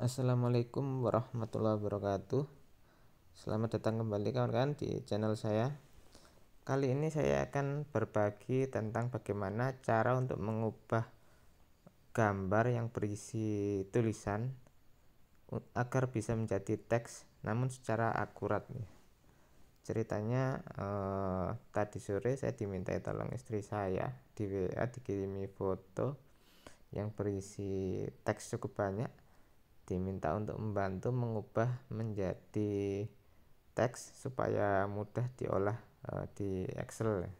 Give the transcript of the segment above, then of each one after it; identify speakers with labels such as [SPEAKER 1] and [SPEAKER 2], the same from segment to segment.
[SPEAKER 1] Assalamualaikum warahmatullahi wabarakatuh Selamat datang kembali kawan-kawan di channel saya Kali ini saya akan berbagi tentang bagaimana cara untuk mengubah gambar yang berisi tulisan Agar bisa menjadi teks namun secara akurat Ceritanya eh, tadi sore saya diminta tolong istri saya di WA dikirimi foto yang berisi teks cukup banyak diminta untuk membantu mengubah menjadi teks supaya mudah diolah uh, di Excel.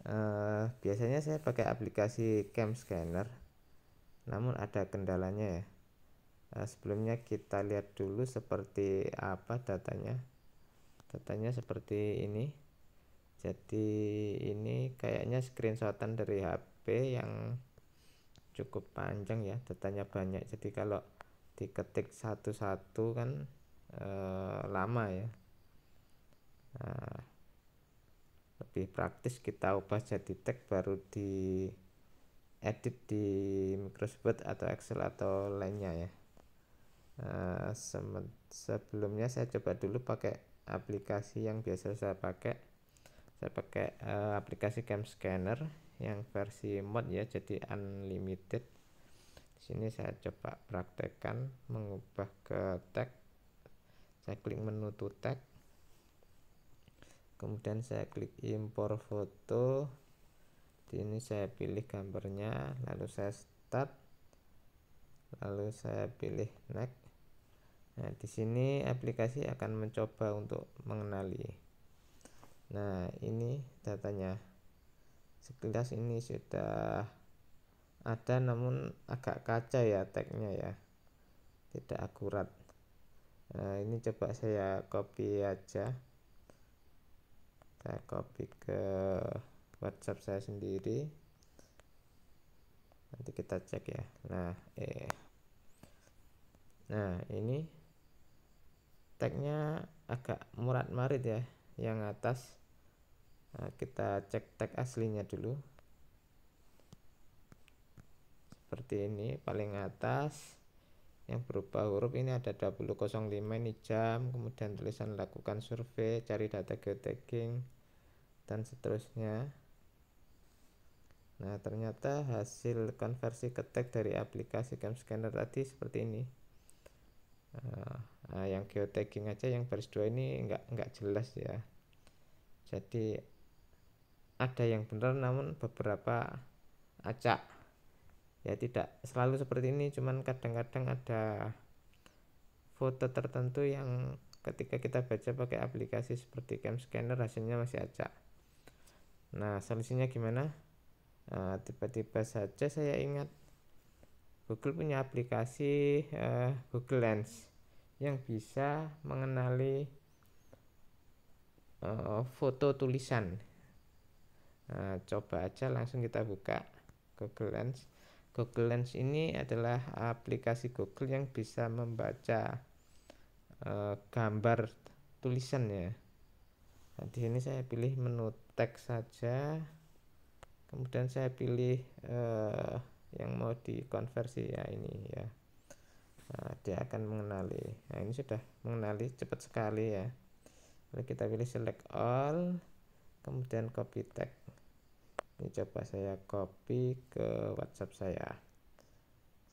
[SPEAKER 1] Uh, biasanya saya pakai aplikasi Cam Scanner, namun ada kendalanya ya. Uh, sebelumnya kita lihat dulu seperti apa datanya. Datanya seperti ini. Jadi ini kayaknya screenshotan dari HP yang cukup panjang ya datanya banyak jadi kalau diketik satu-satu kan e, lama ya nah, lebih praktis kita ubah jadi teks baru di edit di Microsoft atau Excel atau lainnya ya nah, sebelumnya saya coba dulu pakai aplikasi yang biasa saya pakai saya pakai uh, aplikasi cam scanner yang versi mod ya jadi unlimited di sini saya coba praktekkan mengubah ke tag saya klik menu to tag kemudian saya klik import foto di sini saya pilih gambarnya lalu saya start lalu saya pilih next nah di sini aplikasi akan mencoba untuk mengenali nah ini datanya sekilas ini sudah ada namun agak kaca ya tagnya ya tidak akurat nah, ini coba saya copy aja saya copy ke WhatsApp saya sendiri nanti kita cek ya nah eh nah ini tagnya agak murat marit ya yang atas nah, kita cek tag aslinya dulu seperti ini paling atas yang berupa huruf ini ada 2005 ini jam kemudian tulisan lakukan survei cari data geotagging dan seterusnya nah ternyata hasil konversi ke tag dari aplikasi cam scanner tadi seperti ini nah, yang geotagging aja yang baris dua ini enggak nggak jelas ya jadi ada yang benar namun beberapa acak ya tidak selalu seperti ini cuman kadang-kadang ada foto tertentu yang ketika kita baca pakai aplikasi seperti cam scanner hasilnya masih acak nah solusinya gimana eh, tiba-tiba nah, saja saya ingat Google punya aplikasi eh, Google Lens yang bisa mengenali eh, foto tulisan Eh, coba aja langsung kita buka Google Lens. Google Lens ini adalah aplikasi Google yang bisa membaca uh, gambar tulisannya. Nah, di sini saya pilih menu teks saja. Kemudian saya pilih uh, yang mau dikonversi ya ini ya. Nah, dia akan mengenali. Nah, ini sudah mengenali cepat sekali ya. Lalu kita pilih select all, kemudian copy tag ini coba saya copy ke WhatsApp saya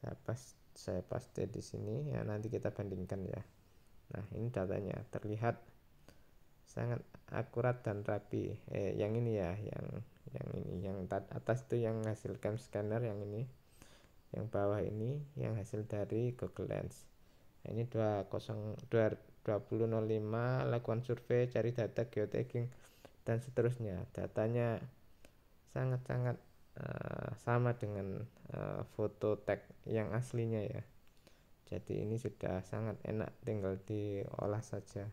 [SPEAKER 1] saya pas saya paste di sini ya nanti kita bandingkan ya nah ini datanya terlihat sangat akurat dan rapi eh yang ini ya yang yang ini yang atas itu yang hasilkan scanner yang ini yang bawah ini yang hasil dari Google Lens nah, ini 2005 lakukan survei cari data geotagging dan seterusnya datanya sangat-sangat uh, sama dengan uh, foto tag yang aslinya ya jadi ini sudah sangat enak tinggal diolah saja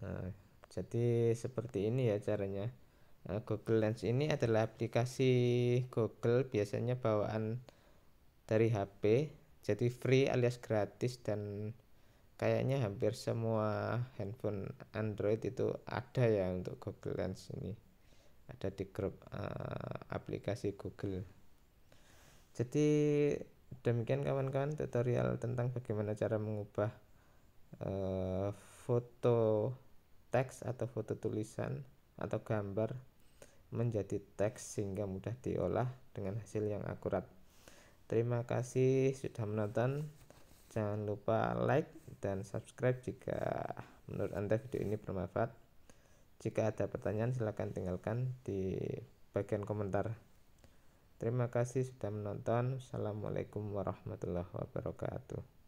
[SPEAKER 1] uh, jadi seperti ini ya caranya uh, Google Lens ini adalah aplikasi Google biasanya bawaan dari HP jadi free alias gratis dan kayaknya hampir semua handphone Android itu ada ya untuk Google Lens ini ada di grup uh, aplikasi Google jadi demikian kawan-kawan tutorial tentang bagaimana cara mengubah uh, foto teks atau foto tulisan atau gambar menjadi teks sehingga mudah diolah dengan hasil yang akurat. Terima kasih sudah menonton. Jangan lupa like, dan subscribe jika menurut Anda video ini bermanfaat. Jika ada pertanyaan silahkan tinggalkan di bagian komentar. Terima kasih sudah menonton. Assalamualaikum warahmatullahi wabarakatuh.